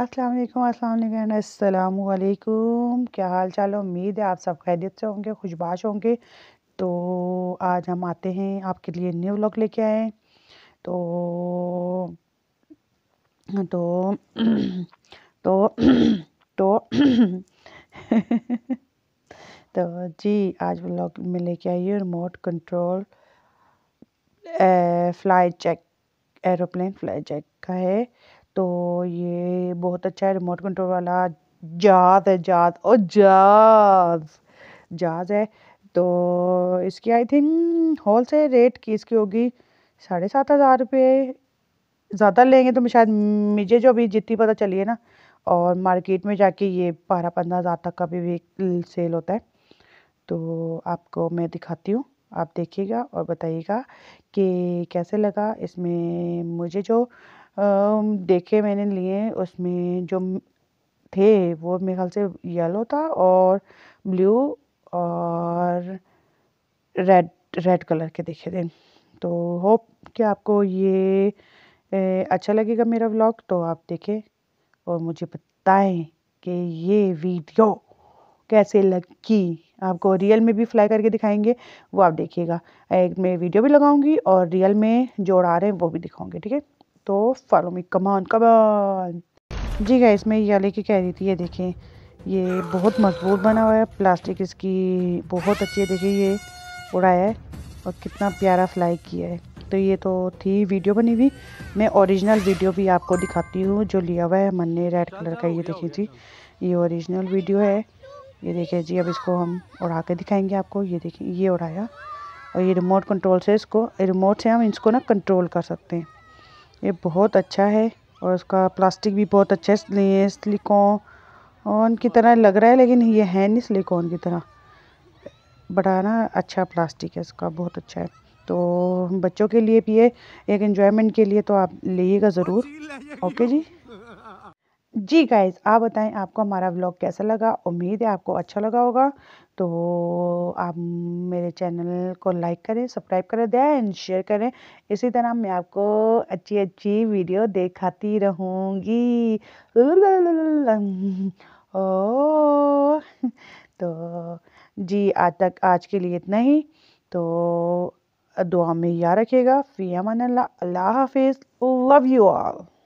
अस्सलाम वालेकुम अस्सलाम वालेकुम अस्सलाम वालेकुम क्या हाल चाल उम्मीद है आप सब खैरियत से होंगे खुशबाश होंगे तो आज हम आते हैं आपके लिए न्यू व्लॉग लेके आए तो तो तो तो तो जी आज व्लॉग में लेके आई है remote control fly check aeroplane fly check का है तो ये बहुत अच्छा है रिमोट कंट्रोल वाला जाज है जहाज और जहाज जहाज है तो इसकी I think wholesale rate की इसकी होगी साढ़े सात हज़ार रुपये ज़्यादा लेंगे तो शायद मुझे जो अभी जितनी पता चली है ना और मार्केट में जाके ये बारह पंद्रह हज़ार तक का भी, भी सेल होता है तो आपको मैं दिखाती हूँ आप देखिएगा और बताइएगा कि कैसे लगा इसमें मुझे जो देखे मैंने लिए उसमें जो थे वो मेरे ख्याल से येलो था और ब्लू और रेड रेड कलर के देखे थे तो होप कि आपको ये ए, अच्छा लगेगा मेरा व्लॉग तो आप देखें और मुझे बताएं कि ये वीडियो कैसे लगी आपको रियल में भी फ्लाई करके दिखाएंगे वो आप देखिएगा एक मैं वीडियो भी लगाऊंगी और रियल में जोड़ आ रहे हैं वो भी दिखाऊंगी ठीक है तो फॉलो मी कमान कमान जी गाइस मैं ये लेके कह रही थी ये देखें ये बहुत मजबूत बना हुआ है प्लास्टिक इसकी बहुत अच्छी है देखिए ये उड़ाया है और कितना प्यारा फ्लाई किया है तो ये तो थी वीडियो बनी हुई मैं ओरिजिनल वीडियो भी आपको दिखाती हूँ जो लिया हुआ है मन ने रेड कलर का ये देखी जी ये ओरिजिनल वीडियो है ये देखिए जी अब इसको हम उड़ा के दिखाएंगे आपको ये देखिए ये उड़ाया और ये रिमोट कंट्रोल से इसको रिमोट से हम इसको ना कंट्रोल कर सकते हैं ये बहुत अच्छा है और उसका प्लास्टिक भी बहुत अच्छा है सिलिकॉन की तरह लग रहा है लेकिन ये है नहीं सिलिकॉन की तरह बड़ा ना अच्छा प्लास्टिक है इसका बहुत अच्छा है तो बच्चों के लिए भी है एक इन्जॉयमेंट के लिए तो आप लीजिएगा ज़रूर ओके जी जी गाइज आप बताएं आपको हमारा व्लॉग कैसा लगा उम्मीद है आपको अच्छा लगा होगा तो आप मेरे चैनल को लाइक करें सब्सक्राइब करें दें एंड शेयर करें इसी तरह मैं आपको अच्छी अच्छी वीडियो दिखाती रहूँगी ओ तो जी आज तक आज के लिए इतना ही तो दुआ में याद रखिएगा फ़ी अमान अल्लाह हाफिज़ लव यू ऑल